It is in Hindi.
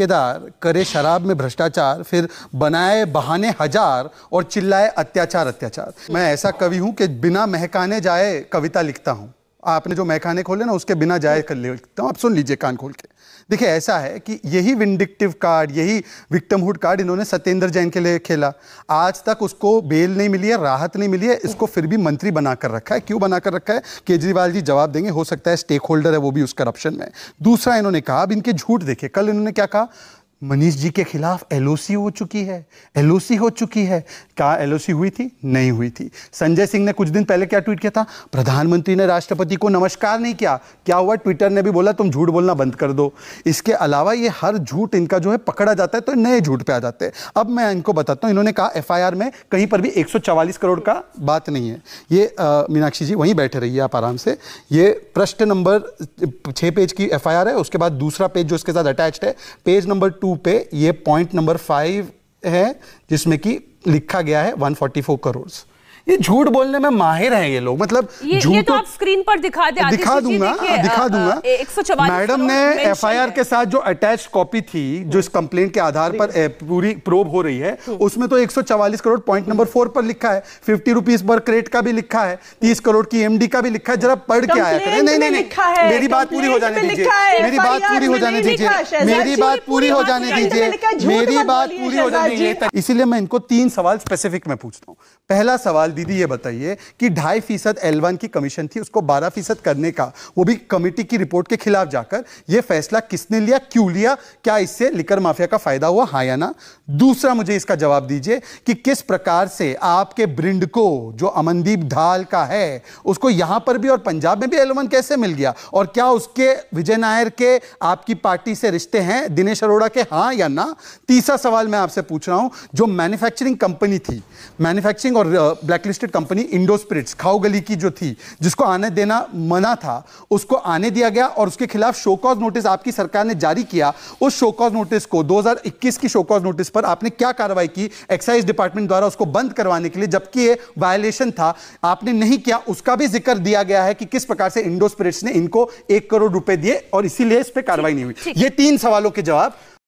ठेकेदार करे शराब में भ्रष्टाचार फिर बनाए बहाने हजार और चिल्लाए अत्याचार अत्याचार मैं ऐसा कवि हूँ कि बिना महकाने जाए कविता लिखता हूँ आपने जो मैखाने खोले ना उसके बिना जाए कर लेता तो हूँ आप सुन लीजिए कान खोल के देखिए ऐसा है कि यही विंडिक्टिव कार्ड यही विक्टमहुड कार्ड इन्होंने सत्येंद्र जैन के लिए खेला आज तक उसको बेल नहीं मिली है राहत नहीं मिली है इसको फिर भी मंत्री बनाकर रखा है क्यों बनाकर रखा है केजरीवाल जी जवाब देंगे हो सकता है स्टेक होल्डर है वो भी उस करप्शन में दूसरा इन्होंने कहा अब इनके झूठ देखे कल इन्होंने क्या कहा मनीष जी के खिलाफ एलओसी हो चुकी है एलओसी हो चुकी है क्या एलओसी हुई थी नहीं हुई थी संजय सिंह ने कुछ दिन पहले क्या ट्वीट किया था प्रधानमंत्री ने राष्ट्रपति को नमस्कार नहीं किया क्या हुआ ट्विटर ने भी बोला तुम झूठ बोलना बंद कर दो इसके अलावा ये हर झूठ इनका जो है पकड़ा जाता है तो नए झूठ पे आ जाते हैं अब मैं इनको बताता हूँ इन्होंने कहा एफ में कहीं पर भी एक करोड़ का बात नहीं है ये मीनाक्षी जी वहीं बैठे रहिए आप आराम से ये प्रश्न नंबर छः पेज की एफ है उसके बाद दूसरा पेज जो इसके साथ अटैच है पेज नंबर टू टू पे ये पॉइंट नंबर फाइव है जिसमें कि लिखा गया है 144 करोड़ ये झूठ बोलने में माहिर है ये लोग मतलब ये, ये तो, तो आप स्क्रीन पर दिखा दे दिखा दूंगा हाँ, दिखा दूंगा मैडम ने एफआईआर के साथ जो अटैच कॉपी थी जो इस कंप्लेंट के आधार पर पूरी प्रोब हो रही है हम्म। उसमें तो 144 करोड़ पॉइंट नंबर फोर पर लिखा है फिफ्टी रुपीज पर क्रेट का भी लिखा है तीस करोड़ की एमडी का भी लिखा है जरा पढ़ के आया करें नहीं नहीं नहीं मेरी बात पूरी हो जाने दीजिए मेरी बात पूरी हो जाने दीजिए मेरी बात पूरी हो जाने दीजिए मेरी बात पूरी हो जाने दीजिए इसीलिए मैं इनको तीन सवाल स्पेसिफिक में पूछता हूँ पहला सवाल सवाल दीदी ये बताइए कि ढाई फीसद एल की कमीशन थी उसको बारह फीसद करने का वो भी कमेटी की रिपोर्ट के खिलाफ जाकर ये फैसला किसने लिया क्यों लिया क्या इससे लिकर माफिया का फायदा हुआ हाँ या ना दूसरा मुझे इसका जवाब दीजिए कि किस प्रकार से आपके ब्रिंड को जो अमनदीप ढाल का है उसको यहां पर भी और पंजाब में भी एल कैसे मिल गया और क्या उसके विजय नायर के आपकी पार्टी से रिश्ते हैं दिनेश अरोड़ा के हाँ या ना तीसरा सवाल मैं आपसे पूछ रहा हूं जो मैन्युफैक्चरिंग कंपनी थी मैन्युफैक्चरिंग और black blacklisted company Indo Spirits खाओ गली की जो थी जिसको आने देना मना था उसको आने दिया गया और उसके खिलाफ शोकॉज नोटिस आपकी सरकार ने जारी किया उस शोकॉज नोटिस को 2021 की शोकॉज नोटिस पर आपने क्या कार्रवाई की एक्साइज डिपार्टमेंट द्वारा उसको बंद करवाने के लिए जबकि ये वायलेशन था आपने नहीं किया उसका भी जिक्र दिया गया है कि किस प्रकार से इंडो स्पिरिट्स ने इनको एक करोड़ रुपए दिए और इसीलिए इस पर कार्रवाई नहीं हुई ये तीन सवालों के जवाब